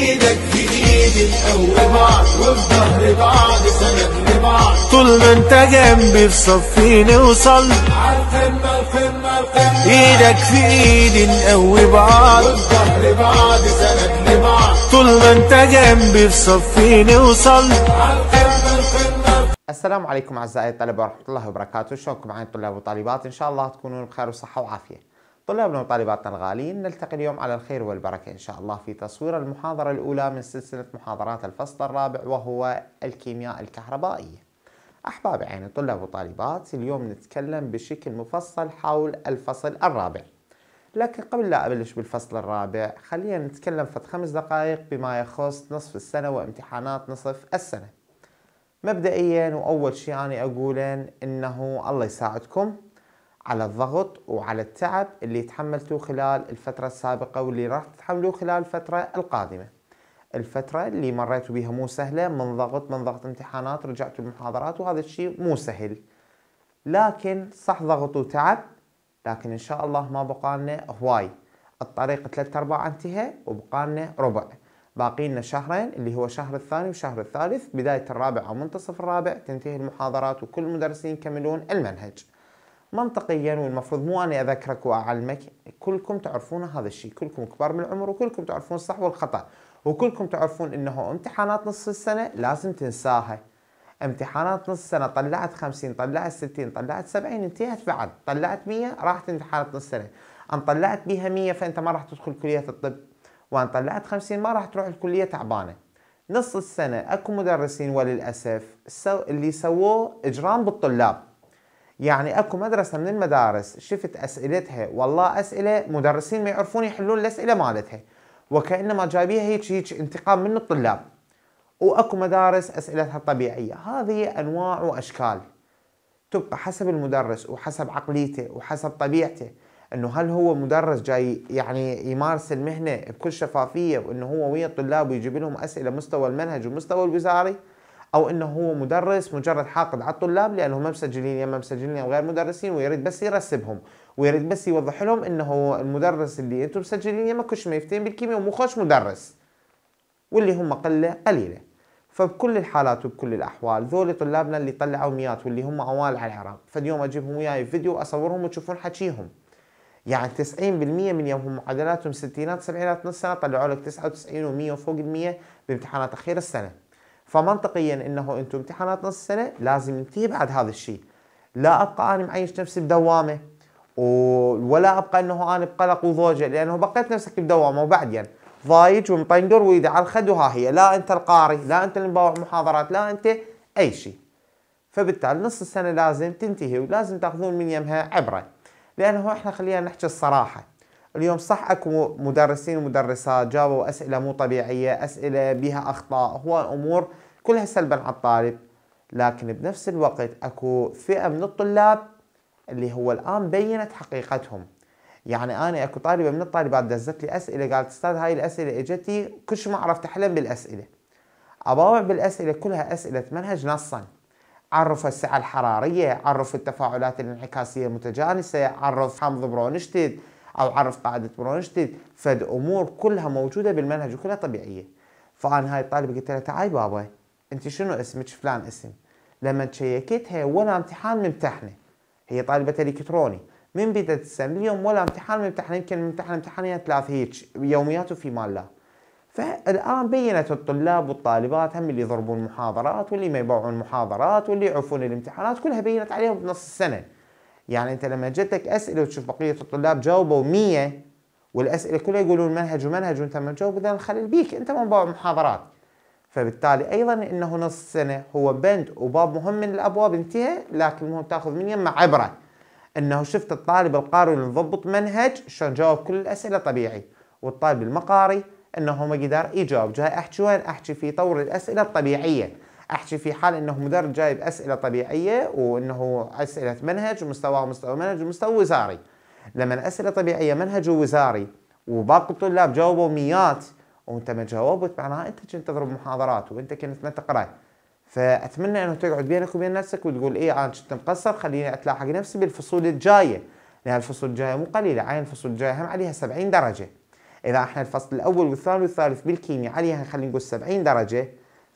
ايدك في ايدي نقوي بعض وفي ظهر بعض سند لبعض طول ما انت جنبي في صفي نوصل عالقمة القمة القمة ايدك في ايدي نقوي بعض وفي ظهر بعض سند لبعض طول ما انت جنبي في صفي نوصل عالقمة القمة السلام عليكم اعزائي الطلبه ورحمه الله وبركاته شلونكم معي طلاب وطالبات ان شاء الله تكونون بخير وصحه وعافيه طلابنا وطالباتنا الغاليين نلتقي اليوم على الخير والبركة إن شاء الله في تصوير المحاضرة الأولى من سلسلة محاضرات الفصل الرابع وهو الكيمياء الكهربائية أحباب عين طلاب وطالبات اليوم نتكلم بشكل مفصل حول الفصل الرابع لكن قبل لا أبلش بالفصل الرابع خلينا نتكلم فت خمس دقائق بما يخص نصف السنة وامتحانات نصف السنة مبدئيا وأول شيء أنا أقول إنه الله يساعدكم على الضغط وعلى التعب اللي تحملته خلال الفترة السابقة واللي راح تتحملوه خلال الفترة القادمة الفترة اللي مريتوا بها مو سهلة من ضغط من ضغط امتحانات رجعتوا المحاضرات وهذا الشيء مو سهل لكن صح ضغط وتعب لكن ان شاء الله ما بقالنا هواي الطريق ثلاثة ارباع انتهى وبقالنا ربع باقي لنا شهرين اللي هو شهر الثاني وشهر الثالث بداية الرابع أو منتصف الرابع تنتهي المحاضرات وكل المدرسين يكملون المنهج منطقيا والمفروض مو أنا أذكرك وأعلمك كلكم تعرفون هذا الشيء كلكم كبار بالعمر وكلكم تعرفون الصح والخطأ وكلكم تعرفون أنه امتحانات نص السنة لازم تنساها امتحانات نص السنة طلعت 50 طلعت 60 طلعت 70 انتهت بعد طلعت 100 راحت امتحانات نص السنة ان طلعت بيها 100 فانت ما راح تدخل كلية الطب وان طلعت 50 ما راح تروح الكلية تعبانة نص السنة اكو مدرسين وللأسف اللي سووه اجرام بالطلاب يعني اكو مدرسه من المدارس شفت اسئلتها والله اسئله مدرسين ما يعرفون يحلون الاسئله مالتها وكانما جايبيها هيك هيك انتقام من الطلاب واكو مدارس اسئلتها طبيعيه هذه انواع واشكال تبقى حسب المدرس وحسب عقليته وحسب طبيعته انه هل هو مدرس جاي يعني يمارس المهنه بكل شفافيه وانه هو ويا الطلاب ويجيب لهم اسئله مستوى المنهج ومستوى الوزاري او انه هو مدرس مجرد حاقد على الطلاب لانهم ما مسجلين يا ما مسجلين او غير مدرسين ويريد بس يرسبهم ويريد بس يوضح لهم انه المدرس اللي انتم مسجلين يا ما كش ميفتين بالكيمياء خوش مدرس واللي هم قله قليله فبكل الحالات وبكل الاحوال ذول طلابنا اللي طلعوا ميات واللي هم عوال على العراق فاليوم اجيبهم وياي فيديو واصورهم وتشوفون حكيهم يعني 90% من يومهم معادلاتهم ستينات سبعينات نص سنه طلعوا لك 99 و100 وفوق ال100 بامتحانات اخير السنه فمنطقيا انه انتم امتحانات نص السنه لازم ينتهي بعد هذا الشيء لا ابقى انا معيش نفسي بدوامه ولا ابقى انه انا بقلق وضوجه لانه بقيت نفسك بدوامه وبعدين يعني ضايج ومطندر وايده على الخد وها هي لا انت القاري لا انت اللي مباوع محاضرات لا انت اي شيء فبالتالي نص السنه لازم تنتهي ولازم تاخذون من يمها عبره لانه احنا خلينا نحكي الصراحه اليوم صح اكو مدرسين ومدرسات جابوا اسئله مو طبيعيه اسئله بها اخطاء هو امور كلها سلبا على الطالب لكن بنفس الوقت اكو فئه من الطلاب اللي هو الان بينت حقيقتهم يعني انا اكو طالبه من الطالبات دزت لي اسئله قالت استاذ هاي الاسئله اجتي كلش ما عرفت احلم بالاسئله اباوع بالاسئله كلها اسئله منهج نصا عرف السعه الحراريه عرف التفاعلات الانعكاسيه المتجانسه عرف حمض برونشتيد او عرف قاعده برونشتي فد امور كلها موجوده بالمنهج وكلها طبيعيه فانا هاي الطالبه قلت لها تعالي بابا انت شنو اسمك فلان اسم لما تشيكتها ولا امتحان ممتحنه هي طالبه الكتروني من بدايه السنه اليوم ولا امتحان ممتحنه يمكن امتحان امتحانين ثلاث هيك يوميات وفي مال لا فالان بينت الطلاب والطالبات هم اللي يضربون محاضرات واللي ما يبيعون محاضرات واللي يعفون الامتحانات كلها بينت عليهم بنص السنه يعني انت لما جتك اسئله وتشوف بقيه الطلاب جاوبوا 100 والاسئله كلها يقولون منهج ومنهج وانت ما تجاوب اذا الخلل بيك انت باب محاضرات فبالتالي ايضا انه نص سنه هو بند وباب مهم من الابواب انتهى لكن المهم تاخذ من يمه عبره انه شفت الطالب القاري اللي مضبط منهج شلون جاوب كل الاسئله طبيعي والطالب المقاري انه ما قدر يجاوب جاي احكي وين احكي في طور الاسئله الطبيعيه احكي في حال انه مدرب جايب اسئله طبيعيه وانه اسئله منهج ومستواه مستوى منهج ومستوى وزاري لما الاسئله طبيعيه منهج ووزاري وباقي الطلاب جاوبوا ميات وانت ما جاوبت معناها انت كنت تضرب محاضرات وانت كنت ما تقرا فاتمنى انه تقعد بينك وبين نفسك وتقول ايه انا كنت مقصر خليني اتلاحق نفسي بالفصول الجايه لان الفصول الجايه مو قليله عين الفصول الجايه هم عليها 70 درجه اذا احنا الفصل الاول والثاني والثالث بالكيمياء عليها خلينا نقول 70 درجه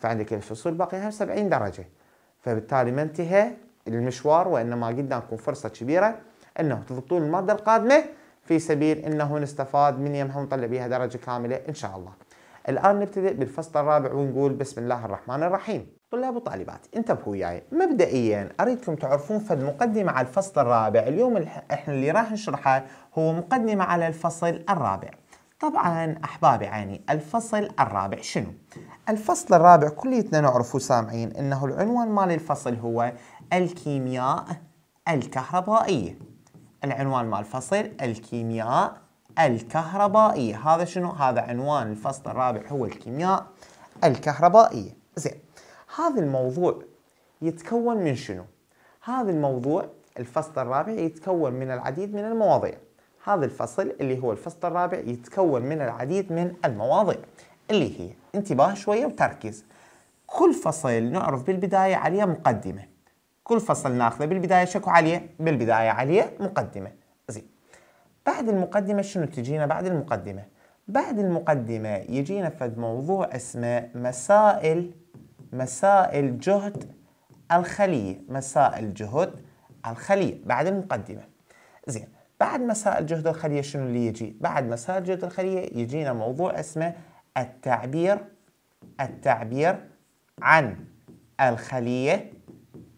فعندك الفصول باقي 70 درجة فبالتالي ما انتهى المشوار وإنما قدامكم فرصة كبيرة أنه تضبطون المادة القادمة في سبيل أنه نستفاد من يمها ونطلع بها درجة كاملة إن شاء الله الآن نبتدئ بالفصل الرابع ونقول بسم الله الرحمن الرحيم طلاب وطالبات انتبهوا وياي يعني. مبدئيا اريدكم تعرفون في المقدمه على الفصل الرابع اليوم احنا اللي راح نشرحه هو مقدمه على الفصل الرابع طبعا احبابي عيني الفصل الرابع شنو الفصل الرابع كليتنا نعرفه سامعين انه العنوان مال الفصل هو الكيمياء الكهربائية العنوان مال الفصل الكيمياء الكهربائية هذا شنو؟ هذا عنوان الفصل الرابع هو الكيمياء الكهربائية زين هذا الموضوع يتكون من شنو؟ هذا الموضوع الفصل الرابع يتكون من العديد من المواضيع هذا الفصل اللي هو الفصل الرابع يتكون من العديد من المواضيع اللي هي انتباه شوية وتركيز كل فصل نعرف بالبداية عليه مقدمة كل فصل ناخذه بالبداية شكو عليه بالبداية عليه مقدمة زين بعد المقدمة شنو تجينا بعد المقدمة بعد المقدمة يجينا فد موضوع اسمه مسائل مسائل جهد الخلية مسائل جهد الخلية بعد المقدمة زين بعد مسائل جهد الخلية شنو اللي يجي؟ بعد مسائل جهد الخلية يجينا موضوع اسمه التعبير التعبير عن الخلية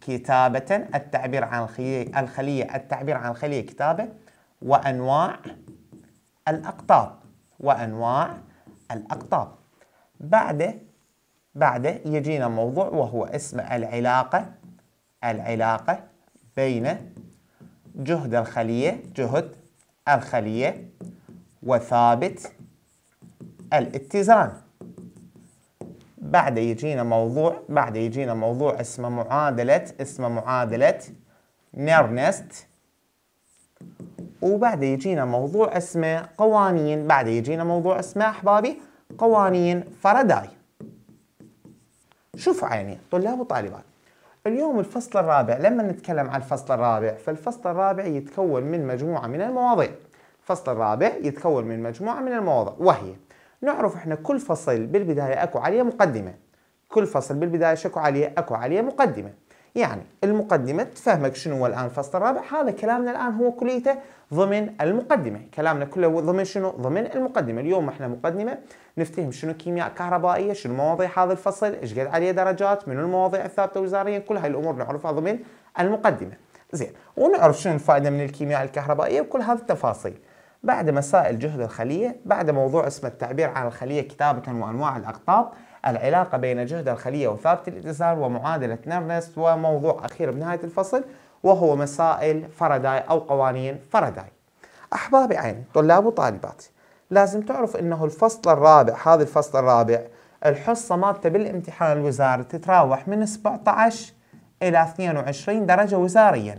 كتابة التعبير عن الخلية التعبير عن الخلية كتابة وأنواع الأقطاب وأنواع الأقطاب بعده بعده يجينا موضوع وهو اسم العلاقة العلاقة بين جهد الخلية جهد الخلية وثابت الاتزان بعد يجينا موضوع بعد يجينا موضوع اسمه معادلة اسمه معادلة نيرنست وبعد يجينا موضوع اسمه قوانين بعد يجينا موضوع اسمه أحبابي قوانين فاراداي شوفوا عيني طلاب وطالبات اليوم الفصل الرابع لما نتكلم عن الفصل الرابع فالفصل الرابع يتكون من مجموعة من المواضيع الفصل الرابع يتكون من مجموعة من المواضيع وهي نعرف احنا كل فصل بالبداية اكو عليه مقدمة كل فصل بالبداية شكو عليه اكو عليه مقدمة يعني المقدمة تفهمك شنو هو الآن الفصل الرابع هذا كلامنا الآن هو كليته ضمن المقدمة كلامنا كله ضمن شنو ضمن المقدمة اليوم احنا مقدمة نفتهم شنو كيمياء كهربائية شنو مواضيع هذا الفصل ايش قد عليه درجات من المواضيع الثابتة وزاريا كل هاي الأمور نعرفها ضمن المقدمة زين ونعرف شنو الفائدة من الكيمياء الكهربائية وكل هذه التفاصيل بعد مسائل جهد الخلية بعد موضوع اسم التعبير عن الخلية كتابة وأنواع الأقطاب العلاقة بين جهد الخلية وثابت الاتزان ومعادلة نيرنست وموضوع أخير بنهاية الفصل وهو مسائل فرداي أو قوانين فرداي أحبابي عيني طلاب وطالبات لازم تعرف أنه الفصل الرابع هذا الفصل الرابع الحصة مالته بالامتحان الوزاري تتراوح من 17 إلى 22 درجة وزاريا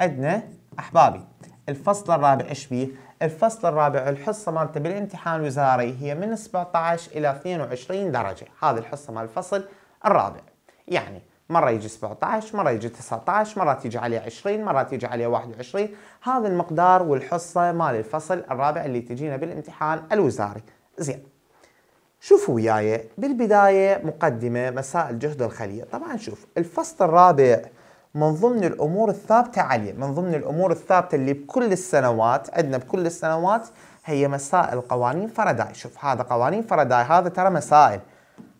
عندنا أحبابي الفصل الرابع ايش فيه؟ الفصل الرابع الحصة مالته بالامتحان الوزاري هي من 17 إلى 22 درجة، هذه الحصة مال الفصل الرابع. يعني مرة يجي 17 مرة يجي 19 مرات يجي عليه 20 مرات يجي عليه 21 هذا المقدار والحصة مال الفصل الرابع اللي تجينا بالامتحان الوزاري زين شوفوا وياي بالبداية مقدمة مسائل جهد الخلية طبعا شوف الفصل الرابع من ضمن الامور الثابته عليه من ضمن الامور الثابته اللي بكل السنوات عندنا بكل السنوات هي مسائل قوانين فرداي شوف هذا قوانين فرداي هذا ترى مسائل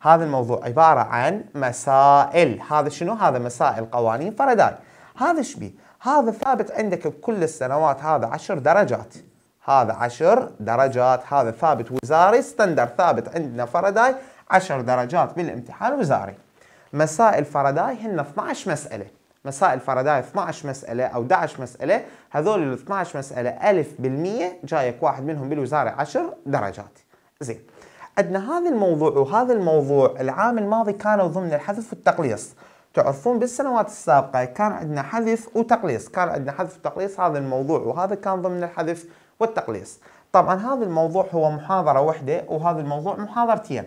هذا الموضوع عباره عن مسائل هذا شنو هذا مسائل قوانين فرداي هذا شبي هذا ثابت عندك بكل السنوات هذا عشر درجات هذا عشر درجات هذا ثابت وزاري ستاندر ثابت عندنا فرداي عشر درجات بالامتحان وزاري مسائل فرداي هن 12 مسألة مسائل فاراداي 12 مسألة أو 11 مسألة هذول ال 12 مسألة ألف بالمية جايك واحد منهم بالوزارة 10 درجات زين عندنا هذا الموضوع وهذا الموضوع العام الماضي كانوا ضمن الحذف والتقليص تعرفون بالسنوات السابقة كان عندنا حذف وتقليص كان عندنا حذف وتقليص هذا الموضوع وهذا كان ضمن الحذف والتقليص طبعا هذا الموضوع هو محاضرة واحدة وهذا الموضوع محاضرتين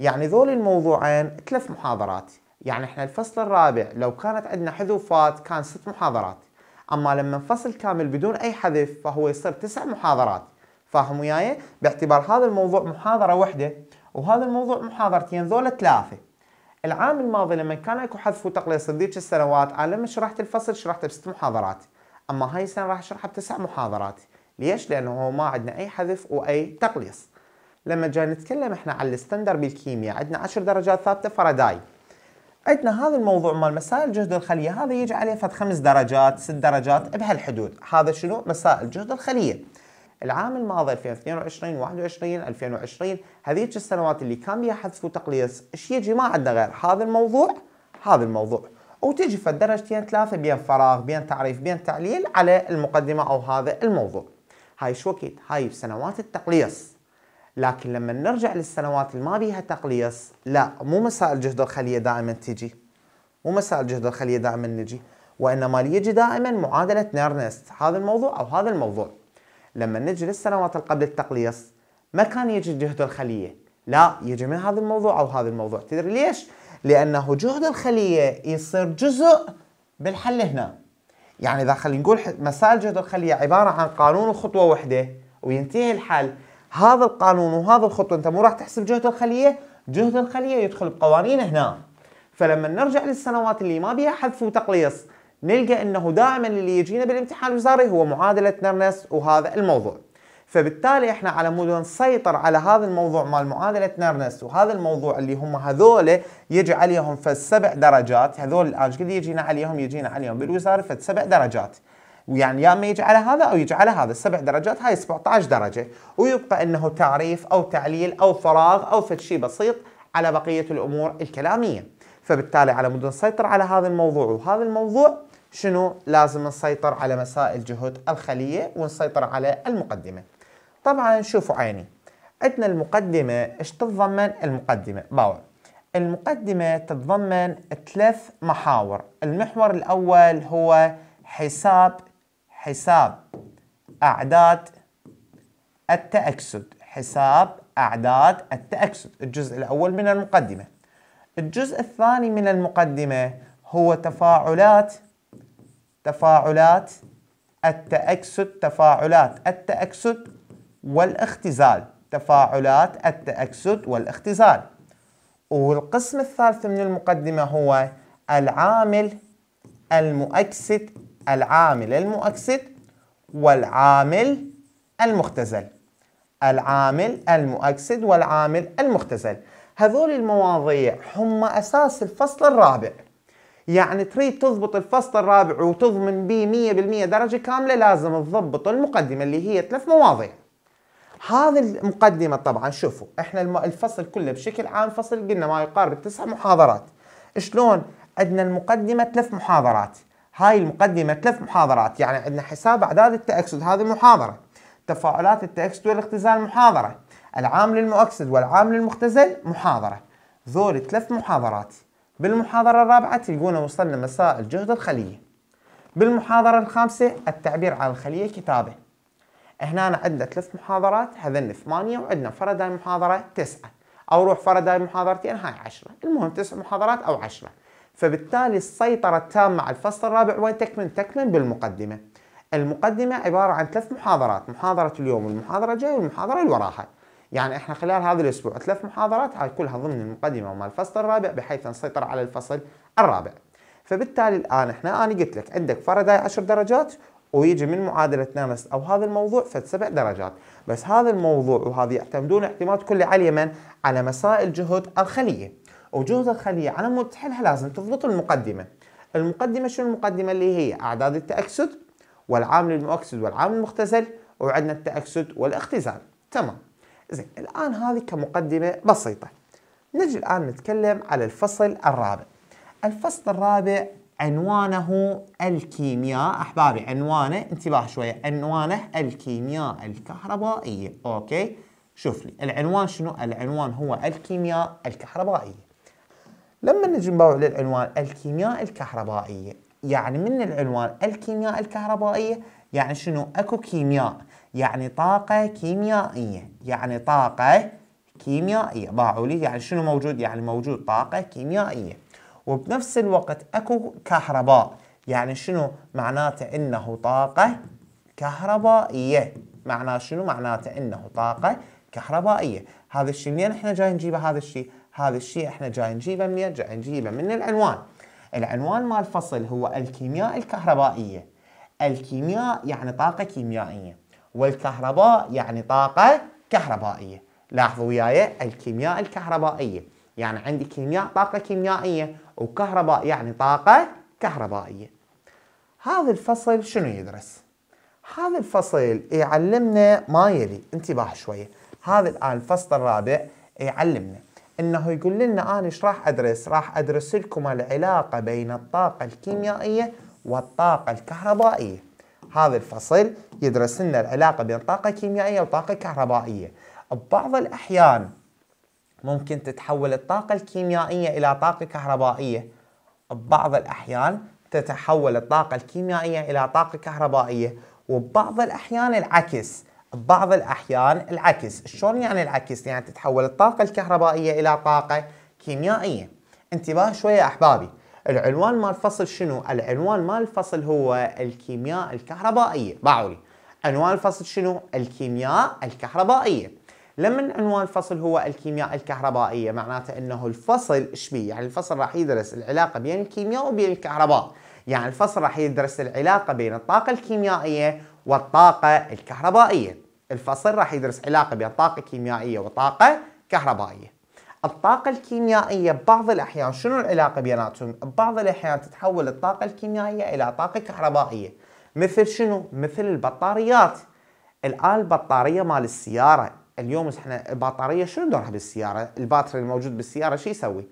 يعني ذول الموضوعين ثلاث محاضرات يعني احنا الفصل الرابع لو كانت عندنا حذوفات كان ست محاضرات اما لما نفصل كامل بدون اي حذف فهو يصير تسع محاضرات فاهم وياي باعتبار هذا الموضوع محاضره واحده وهذا الموضوع محاضرتين ذولا ثلاثه العام الماضي لما كان اكو حذف وتقليص بذيك السنوات انا لما شرحت الفصل شرحته بست محاضرات اما هاي السنه راح اشرحها بتسع محاضرات ليش لانه ما عندنا اي حذف واي تقليص لما جاي نتكلم احنا على الستندر بالكيمياء عندنا 10 درجات ثابته فرداي عندنا هذا الموضوع مال مسائل جهد الخليه هذا يجي عليه فد خمس درجات ست درجات بهالحدود هذا شنو مسائل جهد الخليه العام الماضي 2022 21 2020 هذيك السنوات اللي كان بيها حذف وتقليص ايش يجي ما عندنا غير هذا الموضوع هذا الموضوع وتجي في درجتين ثلاثه بين فراغ بين تعريف بين تعليل على المقدمه او هذا الموضوع هاي شو وقت هاي سنوات التقليص لكن لما نرجع للسنوات اللي ما بيها تقليص لا مو مسائل جهد الخلية دائما تجي مو مسائل جهد الخلية دائما نجي وإنما اللي يجي دائما معادلة نيرنست هذا الموضوع أو هذا الموضوع لما نجي للسنوات اللي قبل التقليص ما كان يجي جهد الخلية لا يجي من هذا الموضوع أو هذا الموضوع تدري ليش؟ لأنه جهد الخلية يصير جزء بالحل هنا يعني إذا خلينا نقول مسائل جهد الخلية عبارة عن قانون وخطوة وحدة وينتهي الحل هذا القانون وهذا الخطوه انت مو راح تحسب جهد الخليه جهد الخليه يدخل بقوانين هنا فلما نرجع للسنوات اللي ما بيها حذف وتقليص نلقى انه دائما اللي يجينا بالامتحان الوزاري هو معادله نرنس وهذا الموضوع فبالتالي احنا على مود نسيطر على هذا الموضوع مال معادله نرنس وهذا الموضوع اللي هم هذول يجي عليهم فد سبع درجات هذول الان يجينا عليهم يجينا عليهم بالوزاره فد سبع درجات ويعني يا اما على هذا او يجي على هذا السبع درجات هاي 17 درجه ويبقى انه تعريف او تعليل او فراغ او فد شيء بسيط على بقيه الامور الكلاميه فبالتالي على مود نسيطر على هذا الموضوع وهذا الموضوع شنو لازم نسيطر على مسائل جهد الخليه ونسيطر على المقدمه طبعا شوفوا عيني عندنا المقدمه ايش تتضمن المقدمه باوع المقدمة تتضمن ثلاث محاور المحور الأول هو حساب حساب أعداد التأكسد حساب أعداد التأكسد الجزء الأول من المقدمة الجزء الثاني من المقدمة هو تفاعلات تفاعلات التأكسد تفاعلات التأكسد والاختزال تفاعلات التأكسد والاختزال والقسم الثالث من المقدمة هو العامل المؤكسد العامل المؤكسد والعامل المختزل العامل المؤكسد والعامل المختزل هذول المواضيع هم أساس الفصل الرابع يعني تريد تضبط الفصل الرابع وتضمن به 100% درجة كاملة لازم تضبط المقدمة اللي هي ثلاث مواضيع هذه المقدمة طبعا شوفوا احنا الفصل كله بشكل عام فصل قلنا ما يقارب تسع محاضرات شلون عندنا المقدمة ثلاث محاضرات هاي المقدمة ثلاث محاضرات يعني عندنا حساب أعداد التأكسد هذه محاضرة تفاعلات التأكسد والاختزال محاضرة العامل المؤكسد والعامل المختزل محاضرة ذول ثلاث محاضرات بالمحاضرة الرابعة تلقونا وصلنا مسائل جهد الخلية بالمحاضرة الخامسة التعبير عن الخلية كتابة هنا عندنا ثلاث محاضرات هذن ثمانية وعندنا فرد محاضرة المحاضرة تسعة أو روح فرد محاضرتين هاي عشرة المهم تسع محاضرات أو عشرة فبالتالي السيطرة التامة على الفصل الرابع وين تكمن؟ تكمن بالمقدمة. المقدمة عبارة عن ثلاث محاضرات، محاضرة اليوم والمحاضرة الجاية والمحاضرة اللي وراها. يعني احنا خلال هذا الاسبوع ثلاث محاضرات هاي كلها ضمن المقدمة ومال الفصل الرابع بحيث نسيطر على الفصل الرابع. فبالتالي الان احنا انا قلت لك عندك فرداي 10 درجات ويجي من معادلة نامس أو هذا الموضوع فد سبع درجات بس هذا الموضوع وهذا يعتمدون اعتماد كلي على اليمن على مسائل جهد الخلية وجوهر الخلية على مود تحلها لازم تضبط المقدمة المقدمة شنو المقدمة اللي هي أعداد التأكسد والعامل المؤكسد والعامل المختزل وعندنا التأكسد والاختزال تمام زين الآن هذه كمقدمة بسيطة نجي الآن نتكلم على الفصل الرابع الفصل الرابع عنوانه الكيمياء أحبابي عنوانه انتباه شوية عنوانه الكيمياء الكهربائية أوكي شوف لي العنوان شنو العنوان هو الكيمياء الكهربائية لما نجي نبوع للعنوان الكيمياء الكهربائية يعني من العنوان الكيمياء الكهربائية يعني شنو اكو كيمياء يعني طاقة كيميائية يعني طاقة كيميائية باعوا لي يعني شنو موجود يعني موجود طاقة كيميائية وبنفس الوقت اكو كهرباء يعني شنو معناته انه طاقة كهربائية معناه شنو معناته انه طاقة كهربائية هذا الشيء منين احنا جاي نجيبه هذا الشيء هذا الشيء احنا جاي نجيبه من جاي نجيبه من العنوان العنوان مال الفصل هو الكيمياء الكهربائية الكيمياء يعني طاقة كيميائية والكهرباء يعني طاقة كهربائية لاحظوا وياي الكيمياء الكهربائية يعني عندي كيمياء طاقة كيميائية وكهرباء يعني طاقة كهربائية هذا الفصل شنو يدرس؟ هذا الفصل يعلمنا ما يلي انتباه شوية هذا الآن الفصل الرابع يعلمنا انه يقول لنا انا ايش راح ادرس؟ راح ادرس لكم العلاقه بين الطاقه الكيميائيه والطاقه الكهربائيه. هذا الفصل يدرس لنا العلاقه بين طاقه كيميائيه وطاقه كهربائيه. ببعض الاحيان ممكن تتحول الطاقه الكيميائيه الى طاقه كهربائيه. ببعض الاحيان تتحول الطاقه الكيميائيه الى طاقه كهربائيه، وبعض الاحيان العكس. بعض الأحيان العكس شلون يعني العكس؟ يعني تتحول الطاقة الكهربائية إلى طاقة كيميائية انتباه شوية أحبابي العنوان مال الفصل شنو؟ العنوان مال الفصل هو الكيمياء الكهربائية باعولي عنوان الفصل شنو؟ الكيمياء الكهربائية لما عنوان الفصل هو الكيمياء الكهربائية معناته انه الفصل ايش بيه؟ يعني الفصل راح يدرس العلاقة بين الكيمياء وبين الكهرباء يعني الفصل راح يدرس العلاقة بين الطاقة الكيميائية والطاقة الكهربائية الفصل راح يدرس علاقة بين طاقة كيميائية وطاقة كهربائية الطاقة الكيميائية بعض الأحيان شنو العلاقة بيناتهم؟ بعض الأحيان تتحول الطاقة الكيميائية إلى طاقة كهربائية مثل شنو؟ مثل البطاريات الآن البطارية مال السيارة اليوم احنا البطارية شنو دورها بالسيارة؟ الباتري الموجود بالسيارة شو يسوي؟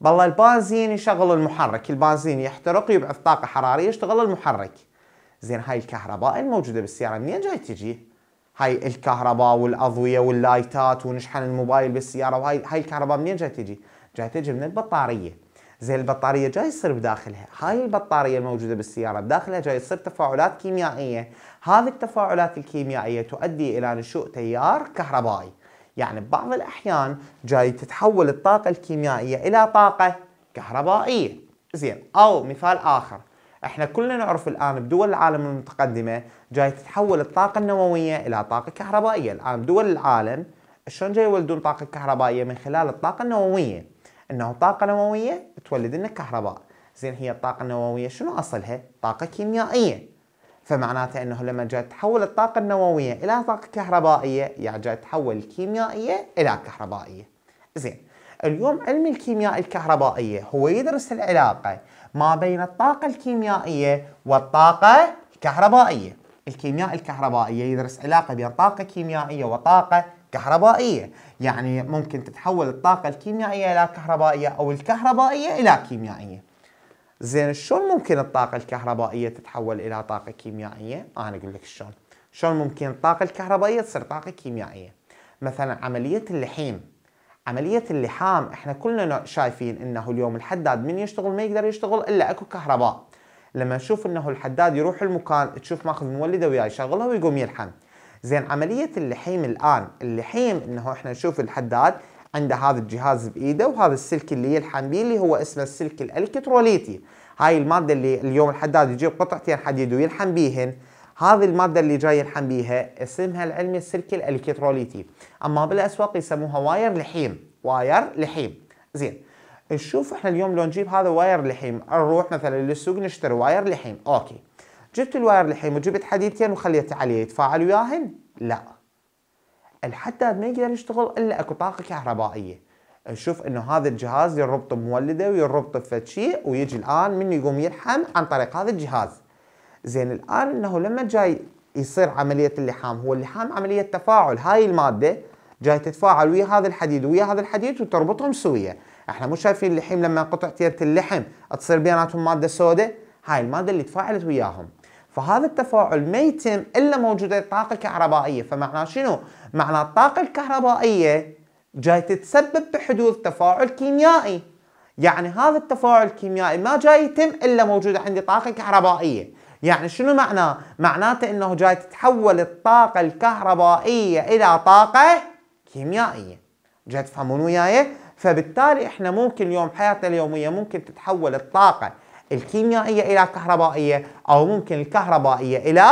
بالله البنزين يشغل المحرك، البنزين يحترق يبعث طاقة حرارية يشتغل المحرك زين هاي الكهرباء الموجوده بالسياره منين جاي تجي؟ هاي الكهرباء والاضويه واللايتات ونشحن الموبايل بالسياره وهاي هاي الكهرباء منين جاي تجي؟ جاي تجي من البطاريه. زين البطاريه جاي يصير بداخلها، هاي البطاريه الموجوده بالسياره بداخلها جاي تصير تفاعلات كيميائيه، هذه التفاعلات الكيميائيه تؤدي الى نشوء تيار كهربائي. يعني ببعض الاحيان جاي تتحول الطاقه الكيميائيه الى طاقه كهربائيه. زين او مثال اخر احنا كلنا نعرف الان بدول العالم المتقدمه جاي تتحول الطاقه النوويه الى طاقه كهربائيه، الان دول العالم شلون جاي يولدون طاقه كهربائيه من خلال الطاقه النوويه، انه طاقه نوويه تولد لنا كهرباء، زين هي الطاقه النوويه شنو اصلها؟ طاقه كيميائيه. فمعناته انه لما جاي تحول الطاقه النوويه الى طاقه كهربائيه، يعني جاي تحول الكيميائيه الى كهربائيه. زين، اليوم علم الكيمياء الكهربائيه هو يدرس العلاقه ما بين الطاقة الكيميائية والطاقة الكهربائية الكيمياء الكهربائية يدرس علاقة بين طاقة كيميائية وطاقة كهربائية يعني ممكن تتحول الطاقة الكيميائية إلى كهربائية أو الكهربائية إلى كيميائية زين شلون ممكن الطاقة الكهربائية تتحول إلى طاقة كيميائية؟ أنا أقول لك شلون شلون ممكن الطاقة الكهربائية تصير طاقة كيميائية مثلا عملية اللحيم عملية اللحام احنا كلنا شايفين انه اليوم الحداد من يشتغل ما يقدر يشتغل الا اكو كهرباء لما نشوف انه الحداد يروح المكان تشوف ماخذ مولده وياه يشغلها ويقوم يلحم زين عملية اللحيم الان اللحيم انه احنا نشوف الحداد عنده هذا الجهاز بايده وهذا السلك اللي يلحم به اللي هو اسمه السلك الالكتروليتي هاي المادة اللي اليوم الحداد يجيب قطعتين حديد ويلحم بيهن هذه المادة اللي جاي نحن بيها اسمها العلمي السلكي الالكتروليتي اما بالاسواق يسموها واير لحيم واير لحيم زين نشوف احنا اليوم لو نجيب هذا واير لحيم نروح مثلا للسوق نشتري واير لحيم اوكي جبت الواير لحيم وجبت حديدتين وخليت عليه يتفاعل وياهن لا الحداد ما يقدر يشتغل الا اكو طاقه كهربائيه نشوف انه هذا الجهاز يربط بمولده ويربط فد شيء ويجي الان من يقوم يلحم عن طريق هذا الجهاز زين الان انه لما جاي يصير عمليه اللحام هو اللحام عمليه تفاعل هاي الماده جاي تتفاعل ويا هذا الحديد ويا هذا الحديد وتربطهم سويا احنا مو شايفين اللحيم لما قطع تيره اللحم تصير بيناتهم ماده سوداء هاي الماده اللي تفاعلت وياهم فهذا التفاعل ما يتم الا موجوده طاقه كهربائيه فمعناه شنو معناه الطاقه الكهربائيه جاي تتسبب بحدوث تفاعل كيميائي يعني هذا التفاعل الكيميائي ما جاي يتم الا موجوده عندي طاقه كهربائيه يعني شنو معناه؟ معناته انه جاي تتحول الطاقة الكهربائية الى طاقة كيميائية جاي تفهمون وياي؟ فبالتالي احنا ممكن اليوم بحياتنا اليومية ممكن تتحول الطاقة الكيميائية الى كهربائية او ممكن الكهربائية الى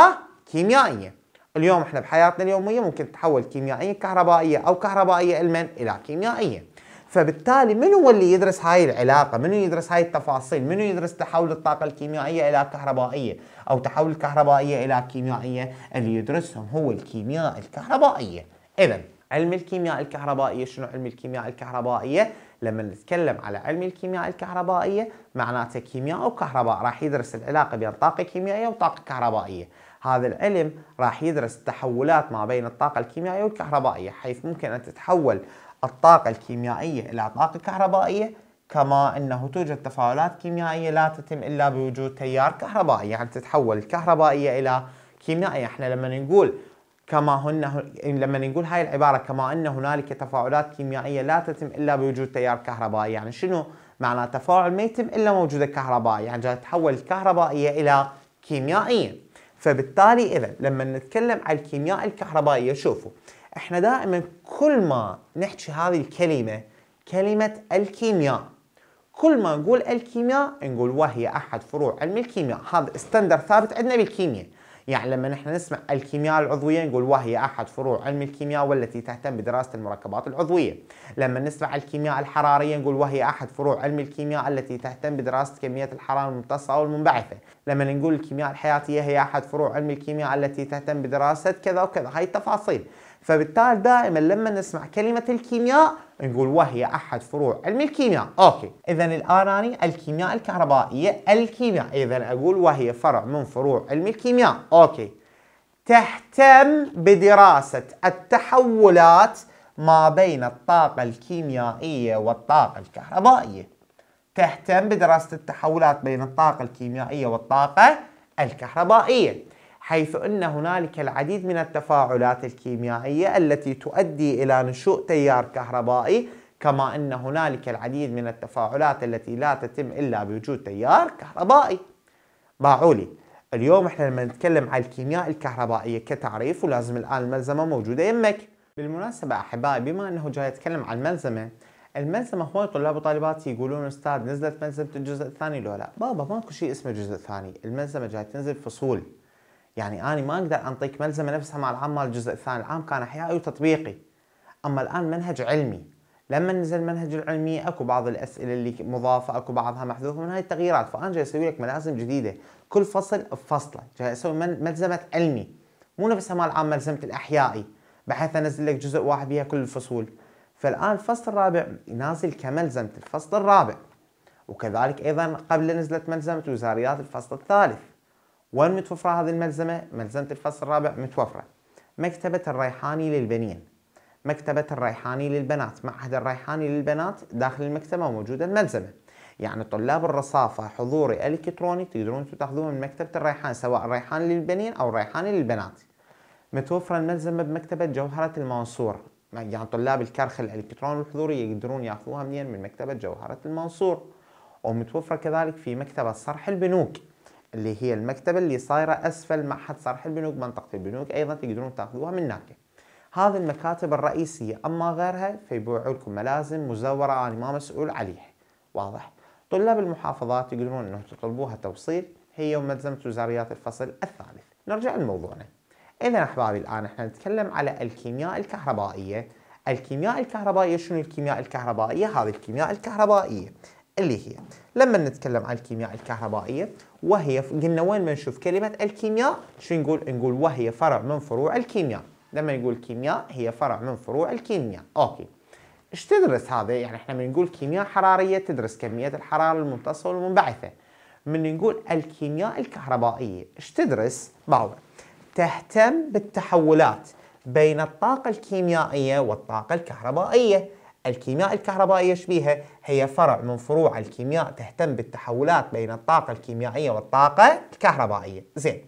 كيميائية اليوم احنا بحياتنا اليومية ممكن تتحول كيميائية كهربائية او كهربائية المن الى كيميائية فبالتالي من هو اللي يدرس هاي العلاقه منو يدرس هاي التفاصيل منو يدرس تحول الطاقه الكيميائيه الى كهربائيه او تحول الكهربائيه الى كيميائيه اللي يدرسهم هو الكيمياء الكهربائيه اذا علم الكيمياء الكهربائيه شنو علم الكيمياء الكهربائيه لما نتكلم على علم الكيمياء الكهربائيه معناته كيمياء وكهرباء راح يدرس العلاقه بين طاقه كيميائيه وطاقه كهربائيه هذا العلم راح يدرس التحولات ما بين الطاقة الكيميائية والكهربائية حيث ممكن أن تتحول الطاقة الكيميائية إلى طاقة كهربائية كما أنه توجد تفاعلات كيميائية لا تتم إلا بوجود تيار كهربائي يعني تتحول الكهربائية إلى كيميائية احنا لما نقول كما هن لما نقول هاي العبارة كما أن هنالك تفاعلات كيميائية لا تتم إلا بوجود تيار كهربائي يعني شنو معنى تفاعل ما يتم إلا موجود كهربائي يعني جاي تتحول الكهربائية إلى كيميائية فبالتالي إذا لما نتكلم عن الكيمياء الكهربائية شوفوا احنا دائما كل ما نحكي هذه الكلمة كلمة الكيمياء كل ما نقول الكيمياء نقول وهي احد فروع علم الكيمياء هذا استندر ثابت عندنا بالكيمياء يعني لما نحن نسمع الكيمياء العضوية نقول وهي أحد فروع علم الكيمياء والتي تهتم بدراسة المركبات العضوية لما نسمع الكيمياء الحرارية نقول وهي أحد فروع علم الكيمياء التي تهتم بدراسة كمية الحرارة الممتصة والمنبعثة لما نقول الكيمياء الحياتية هي أحد فروع علم الكيمياء التي تهتم بدراسة كذا وكذا هاي التفاصيل فبالتالي دائما لما نسمع كلمة الكيمياء نقول وهي أحد فروع علم الكيمياء أوكي إذا الآن أنا الكيمياء الكهربائية الكيمياء إذا أقول وهي فرع من فروع علم الكيمياء أوكي تهتم بدراسة التحولات ما بين الطاقة الكيميائية والطاقة الكهربائية تهتم بدراسة التحولات بين الطاقة الكيميائية والطاقة الكهربائية حيث أن هنالك العديد من التفاعلات الكيميائية التي تؤدي إلى نشوء تيار كهربائي كما أن هنالك العديد من التفاعلات التي لا تتم إلا بوجود تيار كهربائي باعولي اليوم احنا لما نتكلم عن الكيمياء الكهربائية كتعريف ولازم الآن الملزمة موجودة يمك بالمناسبة أحبائي بما أنه جاي يتكلم عن الملزمة الملزمة هواي طلاب وطالبات يقولون أستاذ نزلت ملزمة الجزء الثاني لو لا بابا ماكو شيء اسمه جزء ثاني الملزمة جاي تنزل فصول يعني أنا ما أقدر أنطيك ملزمة نفسها مع العام مال الجزء الثاني العام كان أحيائي وتطبيقي أما الآن منهج علمي لما نزل المنهج العلمي اكو بعض الاسئله اللي مضافه اكو بعضها محذوفه من هاي التغييرات فانا جاي اسوي لك ملازم جديده كل فصل بفصله جاي اسوي ملزمه علمي مو نفسها مال العام ملزمه الاحيائي بحيث انزل لك جزء واحد بها كل الفصول فالان الفصل الرابع نازل كملزمه الفصل الرابع وكذلك ايضا قبل نزلت ملزمه وزاريات الفصل الثالث وين متوفرة هذه الملزمة؟ ملزمة الفصل الرابع متوفرة مكتبة الريحاني للبنين مكتبة الريحاني للبنات معهد الريحاني للبنات داخل المكتبة موجودة الملزمة يعني طلاب الرصافة حضوري إلكتروني تقدرون تاخذوه من مكتبة الريحان سواء الريحان للبنين أو الريحان للبنات متوفرة الملزمة بمكتبة جوهرة المنصور يعني طلاب الكرخ الإلكتروني الحضوري يقدرون ياخذوها منين من مكتبة جوهرة المنصور ومتوفرة كذلك في مكتبة صرح البنوك اللي هي المكتبة اللي صايرة أسفل معهد صرح البنوك منطقة البنوك أيضا تقدرون تاخذوها من هناك هذه المكاتب الرئيسية أما غيرها فيبيعوا لكم ملازم مزورة أنا ما مسؤول عليها واضح طلاب المحافظات يقدرون أنه تطلبوها توصيل هي وملزمة وزاريات الفصل الثالث نرجع لموضوعنا إذا أحبابي الآن احنا نتكلم على الكيمياء الكهربائية الكيمياء الكهربائية شنو الكيمياء الكهربائية؟ هذه الكيمياء الكهربائية اللي هي لما نتكلم عن الكيمياء الكهربائية وهي قلنا وين ما نشوف كلمة الكيمياء شو نقول؟ نقول وهي فرع من فروع الكيمياء لما نقول كيمياء هي فرع من فروع الكيمياء أوكي ايش تدرس هذا؟ يعني احنا من نقول كيمياء حرارية تدرس كمية الحرارة الممتصة والمنبعثة من نقول الكيمياء الكهربائية ايش تدرس؟ باور تهتم بالتحولات بين الطاقة الكيميائية والطاقة الكهربائية الكيمياء الكهربائية شبيهة هي فرع من فروع الكيمياء تهتم بالتحولات بين الطاقة الكيميائية والطاقة الكهربائية زين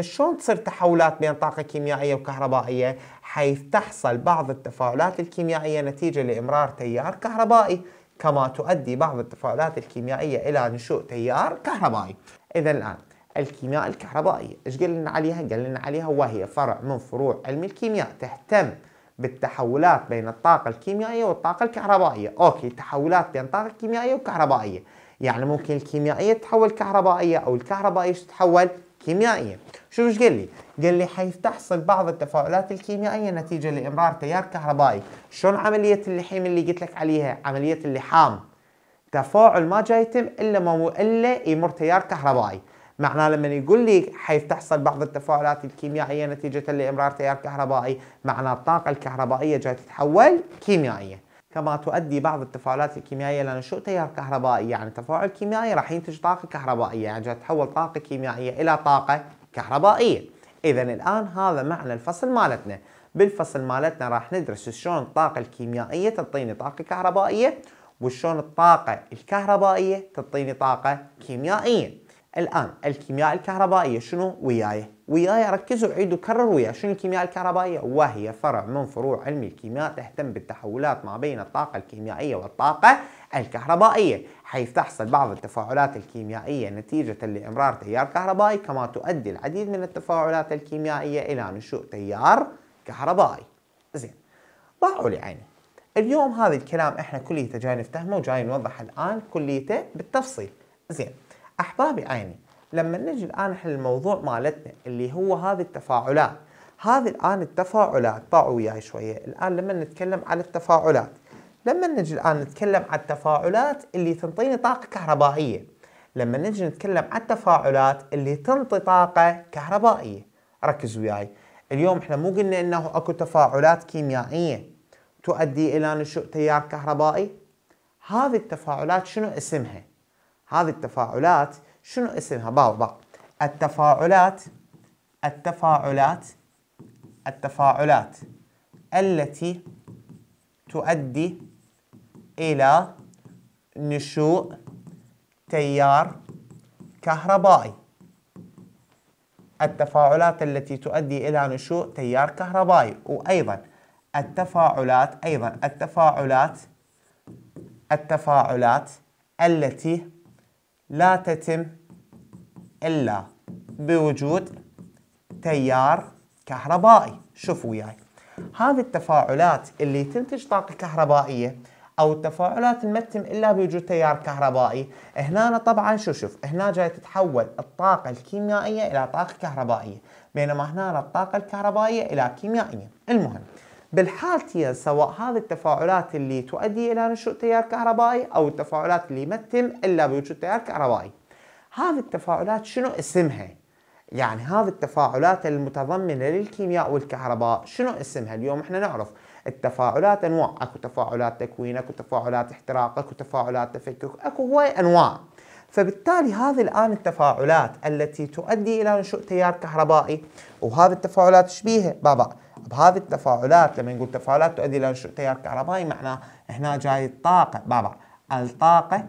شلون تصير تحولات بين طاقة كيميائية وكهربائية حيث تحصل بعض التفاعلات الكيميائية نتيجة لإمرار تيار كهربائي كما تؤدي بعض التفاعلات الكيميائية إلى نشوء تيار كهربائي إذا الآن الكيمياء الكهربائية ايش قلنا عليها؟ قلنا عليها وهي فرع من فروع علم الكيمياء تهتم بالتحولات بين الطاقة الكيميائية والطاقة الكهربائية أوكي تحولات بين طاقة كيميائية وكهربائية يعني ممكن الكيميائية تتحول كهربائية أو الكهربائية تتحول كيميائية شوف ايش قال لي قال لي حيث تحصل بعض التفاعلات الكيميائية نتيجة لإمرار تيار كهربائي شلون عملية اللحيم اللي قلت لك عليها عملية اللحام تفاعل ما جاي يتم إلا ما إلا يمر تيار كهربائي معناه لما يقول لي حيتحصل بعض التفاعلات الكيميائيه نتيجه لامرار تيار كهربائي معناه الطاقه الكهربائيه جاي تتحول كيميائيه كما تؤدي بعض التفاعلات الكيميائيه لنشوء تيار كهربائي يعني تفاعل كيميائي راح ينتج طاقه كهربائيه يعني جاي تتحول طاقه كيميائيه الى طاقه كهربائيه اذا الان هذا معنى الفصل مالتنا بالفصل مالتنا راح ندرس شلون الطاقه الكيميائيه تعطيني طاقه كهربائيه وشلون الطاقه الكهربائيه تعطيني طاقه كيميائيه الآن الكيمياء الكهربائية شنو وياي؟ وياي ركزوا عيدوا كرروا وياي شنو الكيمياء الكهربائية؟ وهي فرع من فروع علم الكيمياء تهتم بالتحولات ما بين الطاقة الكيميائية والطاقة الكهربائية حيث تحصل بعض التفاعلات الكيميائية نتيجة لإمرار تيار كهربائي كما تؤدي العديد من التفاعلات الكيميائية إلى نشوء تيار كهربائي زين ضاعوا لي عيني اليوم هذا الكلام احنا كليته جاي نفتهمه وجاي نوضح الآن كليته بالتفصيل زين احبابي عيني لما نجي الان احنا الموضوع مالتنا اللي هو هذه التفاعلات هذه الان التفاعلات طاعوا وياي شويه الان لما نتكلم على التفاعلات لما نجي الان نتكلم على التفاعلات اللي تنطيني طاقه كهربائيه لما نجي نتكلم على التفاعلات اللي تنطي طاقه كهربائيه ركز وياي اليوم احنا مو قلنا انه اكو تفاعلات كيميائيه تؤدي الى نشوء تيار كهربائي هذه التفاعلات شنو اسمها هذه التفاعلات شنو اسمها باو باو التفاعلات التفاعلات التفاعلات التي تؤدي إلى نشوء تيار كهربائي التفاعلات التي تؤدي إلى نشوء تيار كهربائي وأيضا التفاعلات أيضا التفاعلات التفاعلات التي لا تتم إلا بوجود تيار كهربائي شوفوا وياي يعني. هذه التفاعلات اللي تنتج طاقة كهربائية أو التفاعلات ما تتم إلا بوجود تيار كهربائي هنا طبعا شوف شوف هنا جاي تتحول الطاقة الكيميائية إلى طاقة كهربائية بينما هنا الطاقة الكهربائية إلى كيميائية المهم بالحالتين سواء هذه التفاعلات اللي تؤدي إلى نشوء تيار كهربائي أو التفاعلات اللي يمثل إلا بوجود تيار كهربائي هذه التفاعلات شنو اسمها؟ يعني هذه التفاعلات المتضمنة للكيمياء والكهرباء شنو اسمها اليوم احنا نعرف التفاعلات انواع اكو تفاعلات تكوين اكو تفاعلات احتراق اكو تفاعلات تفكك اكو هواي انواع فبالتالي هذه الان التفاعلات التي تؤدي الى نشوء تيار كهربائي وهذه التفاعلات شبيهه بابا بهذه التفاعلات لما نقول تفاعلات تؤدي الى تيار كهربائي معناه هنا جاي الطاقه بابا الطاقه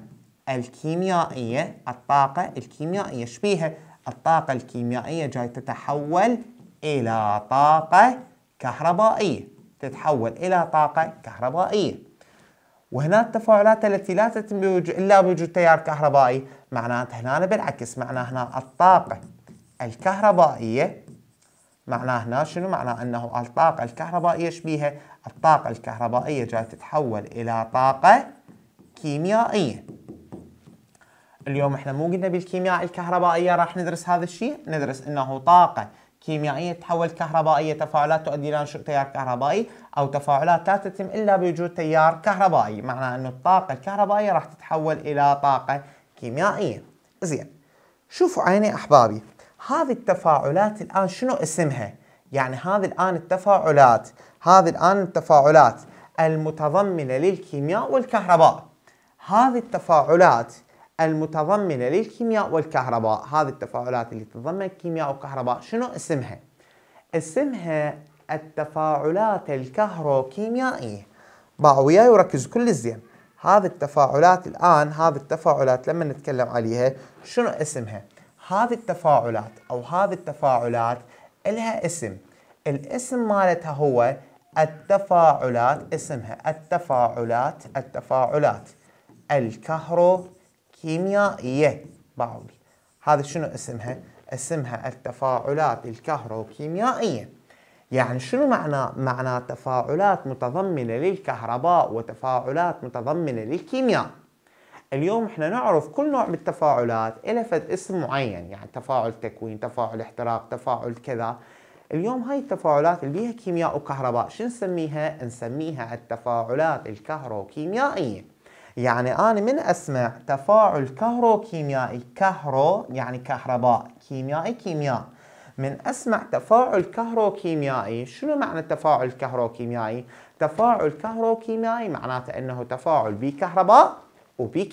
الكيميائيه الطاقه الكيميائيه شبيها الطاقه الكيميائيه جاي تتحول الى طاقه كهربائيه تتحول الى طاقه كهربائيه وهنا التفاعلات التي لا تتم بوجو... الا بوجود تيار كهربائي معناته هنا بالعكس معناه هنا الطاقه الكهربائيه معناه هنا شنو معناه انه الطاقة الكهربائية شبيهة الطاقة الكهربائية جاي تتحول الى طاقة كيميائية اليوم احنا مو قلنا بالكيمياء الكهربائية راح ندرس هذا الشيء ندرس انه طاقة كيميائية تتحول كهربائية تفاعلات تؤدي إلى نشوء تيار كهربائي أو تفاعلات لا تتم إلا بوجود تيار كهربائي معناه أن الطاقة الكهربائية راح تتحول إلى طاقة كيميائية زين شوفوا عيني أحبابي هذه التفاعلات الآن شنو اسمها؟ يعني هذه الآن التفاعلات هذه الآن التفاعلات المتضمنة للكيمياء والكهرباء هذه التفاعلات المتضمنة للكيمياء والكهرباء هذه التفاعلات اللي تتضمن كيمياء وكهرباء شنو اسمها؟ اسمها التفاعلات الكهروكيميائية باعوا وياي وركزوا كل الزين هذه التفاعلات الآن هذه التفاعلات لما نتكلم عليها شنو اسمها؟ هذه التفاعلات او هذه التفاعلات لها اسم الاسم مالتها هو التفاعلات اسمها التفاعلات التفاعلات الكهروكيميائية بعض هذا شنو اسمها؟ اسمها التفاعلات الكهروكيميائية يعني شنو معنى معنى تفاعلات متضمنة للكهرباء وتفاعلات متضمنة للكيمياء؟ اليوم احنا نعرف كل نوع من التفاعلات له فد اسم معين يعني تفاعل تكوين تفاعل احتراق تفاعل كذا اليوم هاي التفاعلات اللي بيها كيمياء وكهرباء شو نسميها نسميها التفاعلات الكهروكيميائيه يعني انا من اسمع تفاعل كهروكيميائي كهرو يعني كهرباء كيميائي كيمياء من اسمع تفاعل كهروكيميائي شنو معنى التفاعل الكهروكيميائي تفاعل كهروكيميائي معناته انه تفاعل بكهرباء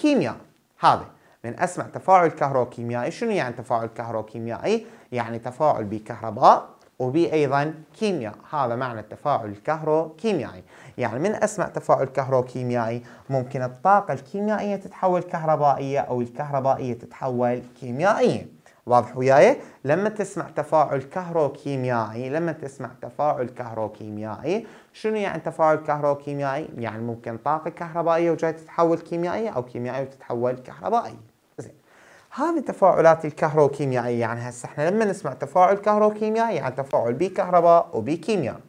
كيمياء هذا من أسمع تفاعل كهروكيميائي شنو يعني تفاعل كهروكيميائي؟ يعني تفاعل بكهرباء وبي أيضا كيمياء هذا معنى التفاعل الكهروكيميائي يعني من أسمع تفاعل كهروكيميائي ممكن الطاقة الكيميائية تتحول كهربائية أو الكهربائية تتحول كيميائية واضح وياي لما تسمع تفاعل كهروكيميائي لما تسمع تفاعل كهروكيميائي شنو يعني تفاعل كهروكيميائي يعني ممكن طاقه كهربائيه وجاي تتحول كيميائيه او كيميائيه وتتحول كهربائيه زين هذه التفاعلات الكهروكيميائيه يعني هسه احنا لما نسمع تفاعل كهروكيميائي يعني تفاعل بكهرباء وبكيمياء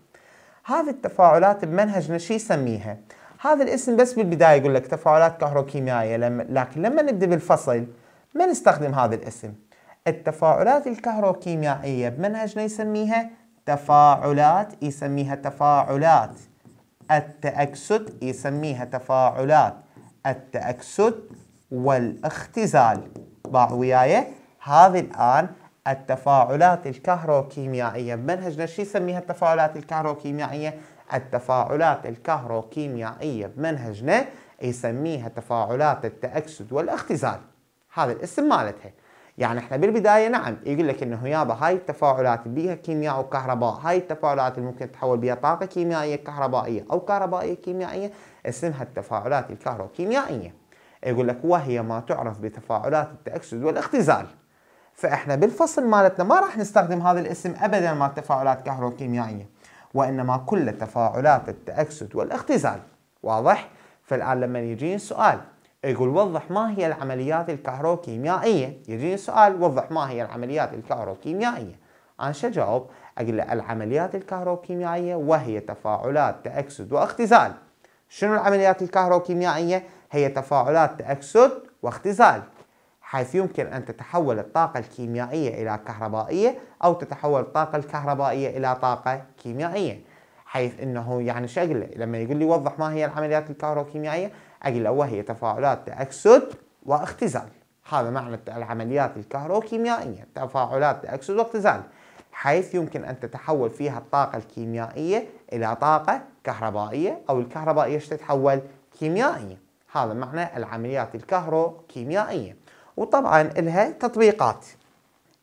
هذه التفاعلات بمنهجنا شو يسميها هذا الاسم بس بالبدايه يقول لك تفاعلات كهروكيميائيه لكن لما نبدا بالفصل ما نستخدم هذا الاسم التفاعلات الكهروكيميائية بمنهجنا يسميها تفاعلات يسميها تفاعلات التأكسد يسميها تفاعلات التأكسد والاختزال باع وياي هذه الآن التفاعلات الكهروكيميائية بمنهجنا شو يسميها التفاعلات الكهروكيميائية؟ التفاعلات الكهروكيميائية بمنهجنا يسميها تفاعلات التأكسد والاختزال هذا الاسم مالتها يعني احنا بالبدايه نعم يقول لك انه يابا هاي التفاعلات بيها كيمياء وكهرباء هاي التفاعلات اللي ممكن تتحول بيها طاقه كيميائيه كهربائيه او كهربائيه كيميائيه اسمها التفاعلات الكهروكيميائيه يقول لك وهي ما تعرف بتفاعلات التاكسد والاختزال فاحنا بالفصل مالتنا ما راح نستخدم هذا الاسم ابدا مع تفاعلات كهروكيميائيه وانما كل تفاعلات التاكسد والاختزال واضح فالان لما يجيني سؤال يقول وضح ما هي العمليات الكهروكيميائية يجيني سؤال وضح ما هي العمليات الكهروكيميائية أنا شو أجاوب أقول له العمليات الكهروكيميائية وهي تفاعلات تأكسد واختزال شنو العمليات الكهروكيميائية؟ هي تفاعلات تأكسد واختزال حيث يمكن أن تتحول الطاقة الكيميائية إلى كهربائية أو تتحول الطاقة الكهربائية إلى طاقة كيميائية حيث أنه يعني شغلة لما يقول لي وضح ما هي العمليات الكهروكيميائية أجل وهي تفاعلات تأكسد واختزال هذا معنى العمليات الكهروكيميائية تفاعلات تأكسد واختزال حيث يمكن أن تتحول فيها الطاقة الكيميائية إلى طاقة كهربائية أو الكهربائية تتحول كيميائية هذا معنى العمليات الكهروكيميائية وطبعا لها تطبيقات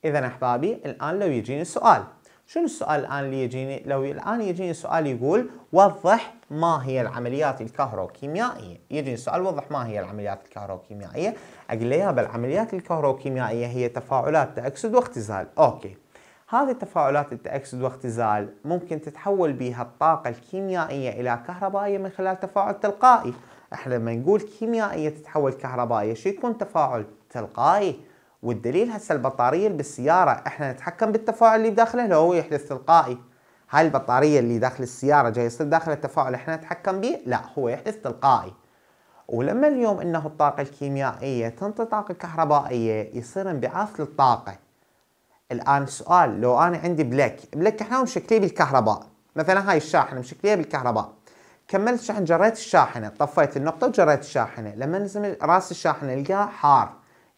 إذا أحبابي الآن لو يجيني سؤال شنو السؤال الآن اللي يجيني؟ لو الآن يجيني سؤال يقول وضح ما هي العمليات الكهروكيميائية يجيني سؤال وضح ما هي العمليات الكهروكيميائية أقول له يا العمليات الكهروكيميائية هي تفاعلات تأكسد واختزال أوكي هذه التفاعلات التأكسد واختزال ممكن تتحول بها الطاقة الكيميائية إلى كهربائية من خلال تفاعل تلقائي احنا لما نقول كيميائية تتحول كهربائية شو يكون تفاعل تلقائي والدليل هسه البطارية اللي بالسيارة احنا نتحكم بالتفاعل اللي بداخله لو هو يحدث تلقائي هاي البطارية اللي داخل السيارة جاي يصير داخل التفاعل احنا نتحكم به لا هو يحدث تلقائي ولما اليوم انه الطاقة الكيميائية تنطي طاقة كهربائية يصير انبعاث للطاقة الان سؤال لو انا عندي بلك بلك احنا مشكليه بالكهرباء مثلا هاي الشاحنة مشكليه بالكهرباء كملت شحن جريت الشاحنة طفيت النقطة وجريت الشاحنة لما نزل راس الشاحنة نلقاها حار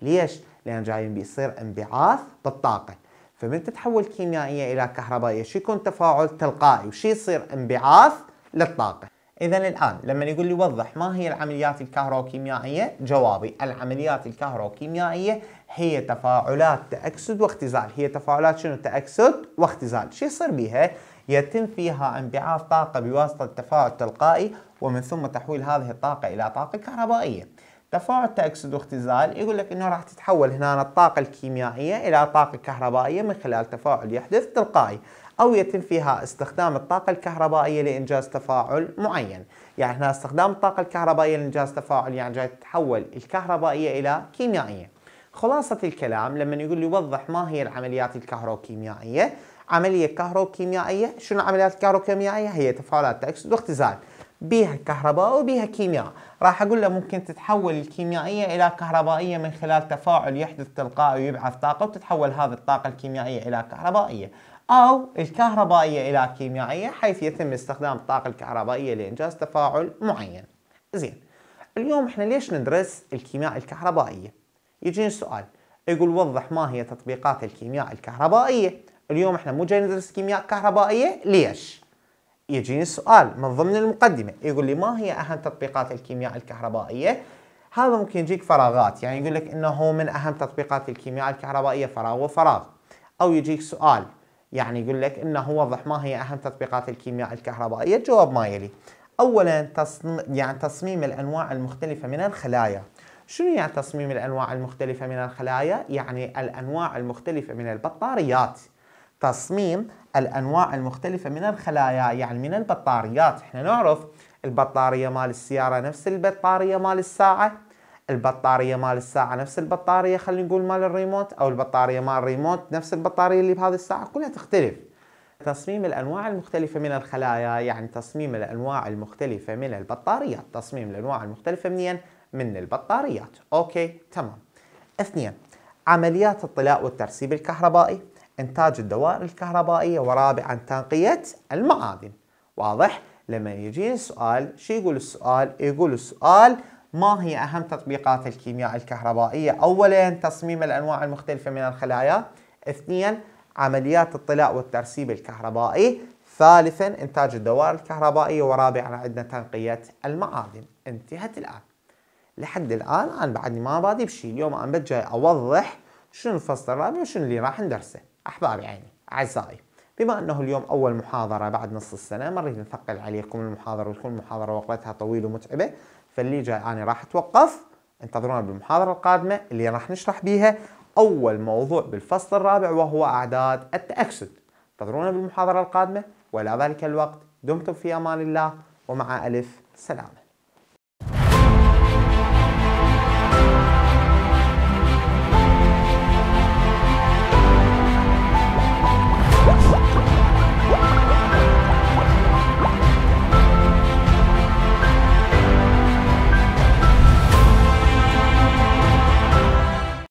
ليش؟ لان جايين بيصير انبعاث بالطاقه فمن تتحول كيميائيه الى كهربائيه شو يكون تفاعل تلقائي وشو يصير انبعاث للطاقه اذا الان لما يقول لي وضح ما هي العمليات الكهروكيميائيه جوابي العمليات الكهروكيميائيه هي تفاعلات تاكسد واختزال هي تفاعلات شنو تاكسد واختزال شو يصير بها يتم فيها انبعاث طاقه بواسطه تفاعل تلقائي ومن ثم تحويل هذه الطاقه الى طاقه كهربائيه تفاعل تأكسد واختزال يقول لك انه راح تتحول هنا الطاقة الكيميائية الى طاقة كهربائية من خلال تفاعل يحدث تلقائي او يتم فيها استخدام الطاقة الكهربائية لانجاز تفاعل معين يعني هنا استخدام الطاقة الكهربائية لانجاز تفاعل يعني جاي تتحول الكهربائية الى كيميائية خلاصة الكلام لما يقول لي وضح ما هي العمليات الكهروكيميائية عملية كهروكيميائية شنو عمليات الكهروكيميائية هي تفاعلات تأكسد واختزال بيها كهرباء وبيها كيمياء راح أقول له ممكن تتحول الكيميائية إلى كهربائية من خلال تفاعل يحدث تلقائي ويبعث طاقة وتتحول هذه الطاقة الكيميائية إلى كهربائية أو الكهربائية إلى كيميائية حيث يتم استخدام الطاقة الكهربائية لإنجاز تفاعل معين زين اليوم احنا ليش ندرس الكيمياء الكهربائية يجيني سؤال يقول وضح ما هي تطبيقات الكيمياء الكهربائية اليوم احنا مو جاي ندرس كيمياء كهربائية ليش يجيني السؤال من ضمن المقدمة يقول لي ما هي أهم تطبيقات الكيمياء الكهربائية هذا ممكن يجيك فراغات يعني يقول لك انه من اهم تطبيقات الكيمياء الكهربائيه فراغ وفراغ او يجيك سؤال يعني يقول لك انه وضح ما هي اهم تطبيقات الكيمياء الكهربائيه الجواب ما يلي اولا يعني تصميم الانواع المختلفه من الخلايا شنو يعني تصميم الانواع المختلفه من الخلايا يعني الانواع المختلفه من البطاريات تصميم الانواع المختلفه من الخلايا يعني من البطاريات احنا نعرف البطاريه مال السياره نفس البطاريه مال الساعه البطاريه مال الساعه نفس البطاريه خلينا نقول مال الريموت او البطاريه مال الريموت نفس البطاريه اللي بهذه الساعه كلها تختلف تصميم الانواع المختلفه من الخلايا يعني تصميم الانواع المختلفه من البطاريات تصميم الانواع المختلفه منين من البطاريات اوكي تمام اثنين عمليات الطلاء والترسيب الكهربائي إنتاج الدوائر الكهربائية ورابعا تنقية المعادن واضح؟ لما يجيني السؤال شو يقول السؤال؟ يقول السؤال ما هي أهم تطبيقات الكيمياء الكهربائية؟ أولا تصميم الأنواع المختلفة من الخلايا اثنيا عمليات الطلاء والترسيب الكهربائي ثالثا إنتاج الدوائر الكهربائية ورابعا عندنا تنقية المعادن انتهت الآن لحد الآن أنا بعدني ما بادي بشي اليوم أنا بجي أوضح شنو الفصل الرابع وشنو اللي راح ندرسه أحبابي عيني أعزائي بما أنه اليوم أول محاضرة بعد نص السنة ما اريد نثقل عليكم المحاضرة وتكون المحاضرة وقتها طويلة ومتعبة فاللي جاي أنا راح أتوقف انتظرونا بالمحاضرة القادمة اللي راح نشرح بيها أول موضوع بالفصل الرابع وهو أعداد التأكسد انتظرونا بالمحاضرة القادمة وإلى ذلك الوقت دمتم في أمان الله ومع ألف سلامة